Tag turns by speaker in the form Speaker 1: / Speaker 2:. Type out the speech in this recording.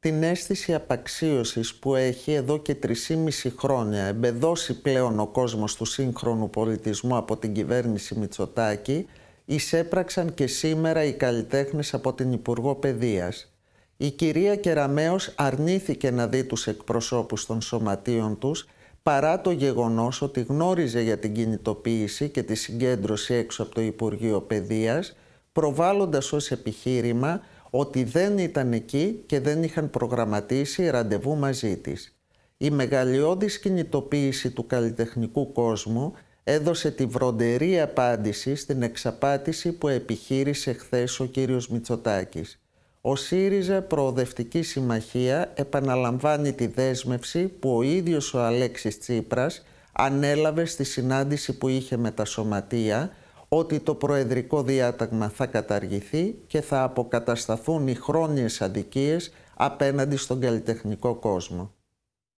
Speaker 1: την αίσθηση απαξίωσης που έχει εδώ και 3,5 χρόνια εμπεδώσει πλέον ο κόσμος του σύγχρονου πολιτισμού από την κυβέρνηση Μητσοτάκη, εισέπραξαν και σήμερα οι καλλιτέχνες από την Υπουργό Παιδείας. Η κυρία Κεραμέως αρνήθηκε να δει τους εκπροσώπους των σωματείων τους, παρά το γεγονός ότι γνώριζε για την κινητοποίηση και τη συγκέντρωση έξω από το Υπουργείο Παιδείας, προβάλλοντας ως επιχείρημα ότι δεν ήταν εκεί και δεν είχαν προγραμματίσει ραντεβού μαζί της. Η μεγαλειώδης κινητοποίηση του καλλιτεχνικού κόσμου έδωσε τη βροντερή απάντηση στην εξαπάτηση που επιχείρησε χθες ο κύριος Μητσοτάκης. Ο ΣΥΡΙΖΑ Προοδευτική Συμμαχία επαναλαμβάνει τη δέσμευση που ο ίδιος ο Αλέξης Τσίπρας ανέλαβε στη συνάντηση που είχε με τα σωματεία ότι το προεδρικό διάταγμα θα καταργηθεί και θα αποκατασταθούν οι χρόνιες αδικίες απέναντι στον καλλιτεχνικό κόσμο.